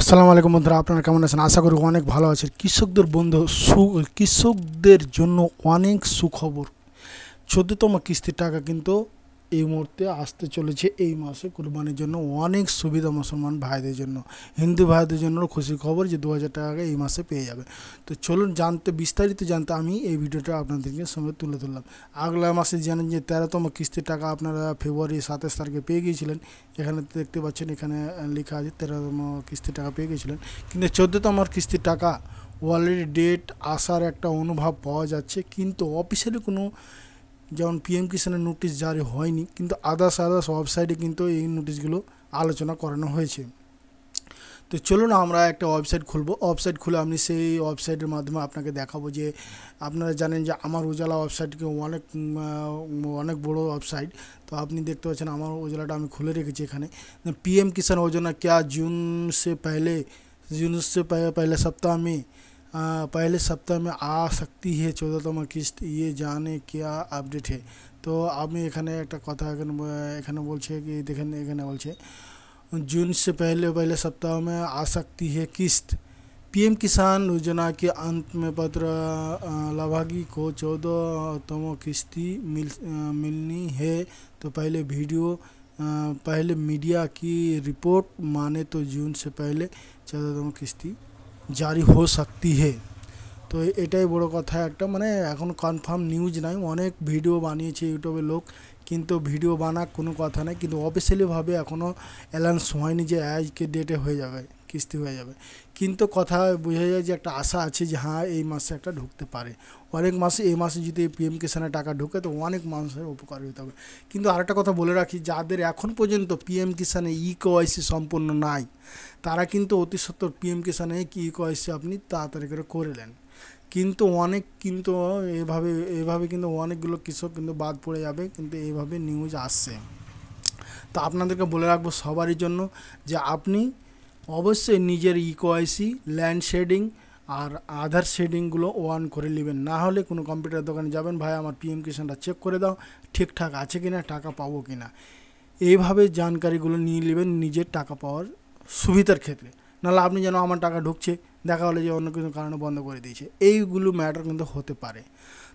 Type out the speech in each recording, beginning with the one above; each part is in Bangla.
আসসালামু আলাইকুম বন্ধুরা আপনারা কেমন আছেন আশা করি অনেক ভালো আছেন কৃষকদের বন্ধু সু কৃষকদের জন্য অনেক সুখবর চোদ্দতম কিস্তির টাকা কিন্তু এই মুহূর্তে আসতে চলেছে এই মাসে কুরবানির জন্য অনেক সুবিধা মুসলমান ভাইদের জন্য হিন্দু ভাইদের জন্য খুশির খবর যে দু হাজার টাকা এই মাসে পেয়ে যাবে তো চলুন জানতে বিস্তারিত জানতে আমি এই ভিডিওটা আপনাদেরকে সঙ্গে তুলে ধরলাম আগলা মাসে জানেন যে তেরোতম কিস্তির টাকা আপনারা ফেব্রুয়ারি সাতাশ তারিখে পেয়ে গিয়েছিলেন এখানে দেখতে পাচ্ছেন এখানে লেখা আছে তেরোতম কিস্তির টাকা পেয়ে গিয়েছিলেন কিন্তু চোদ্দোতম কিস্তির টাকা অলরেডি ডেট আসার একটা অনুভব পাওয়া যাচ্ছে কিন্তু অফিসিয়ালি কোনো যেমন পি এম কিষানের নোটিশ জারি হয়নি কিন্তু আদার্স আদার্স ওয়েবসাইটে কিন্তু এই নোটিশগুলো আলোচনা করানো হয়েছে তো চলুন আমরা একটা ওয়েবসাইট খুলবো ওয়েবসাইট খুলে আপনি সেই ওয়েবসাইটের মাধ্যমে আপনাকে দেখাবো যে আপনারা জানেন যে আমার উজালা ওয়েবসাইটকে অনেক অনেক বড় ওয়েবসাইট তো আপনি দেখতে পাচ্ছেন আমার উজালাটা আমি খুলে রেখেছি এখানে এম কিষান योजना क्या জুন সে पहले জুন সে पहले सप्ताह पहले सप्ताह में आ सकती है चौदहतम किस्त ये जाने क्या अपडेट है तो आप এখানে एक कथा এখানে এখানে বলছে কি দেখেন जून से पहले पहले सप्ताह में आ सकती है किस्त पीएम किसान योजना के अंत में पत्र लाभागी को चौदहतम किस्ती मिल मिलनी है तो पहले वीडियो पहले मीडिया की रिपोर्ट माने तो जून से पहले चौदहतम किस्ती জারি হো শক্তি হে তো এটাই বড় কথা একটা মানে এখন কনফার্ম নিউজ নাই অনেক ভিডিও বানিয়েছে ইউটিউবে লোক কিন্তু ভিডিও বানাক কোনো কথা নাই কিন্তু অফিসিয়ালিভাবে এখনও অ্যালান্স হয়নি যে আজকে ডেটে হয়ে যাবে কিস্তি হয়ে যাবে কিন্তু কথা বোঝা যায় যে একটা আশা আছে যে হ্যাঁ এই মাসে একটা ঢুকতে পারে অনেক মাসে এই মাসে যদি এই পিএম কিষানে টাকা ঢুকে তো অনেক মানুষের উপকার হতে হবে কিন্তু আরেকটা কথা বলে রাখি যাদের এখন পর্যন্ত পিএম কিষানে ই কেওয়াইসি সম্পূর্ণ নাই তারা কিন্তু অতি সত্তর পিএম কিষানে কি ই কেওয়াইসি আপনি তাড়াতাড়ি করে করে নেন কিন্তু অনেক কিন্তু এভাবে এভাবে কিন্তু অনেকগুলো কৃষক কিন্তু বাদ পড়ে যাবে কিন্তু এইভাবে নিউজ আসছে তো আপনাদেরকে বলে রাখবো সবারই জন্য যে আপনি অবশ্যই নিজের ইকোআইসি ল্যান্ড শেডিং আর আধার শেডিংগুলো ওয়ান করে নেবেন না হলে কোনো কম্পিউটার দোকানে যাবেন ভাই আমার পিএম কিষানটা চেক করে দাও ঠিকঠাক আছে কি না টাকা পাবো কি না এইভাবে জানকারিগুলো নিয়ে নেবেন নিজের টাকা পাওয়ার সুবিধার ক্ষেত্রে নাহলে আপনি যেন আমার টাকা ঢুকছে দেখা হলে যে অন্য কিছু কারণে বন্ধ করে দিয়েছে এইগুলো ম্যাটার কিন্তু হতে পারে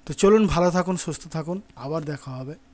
তো চলুন ভালো থাকুন সুস্থ থাকুন আবার দেখা হবে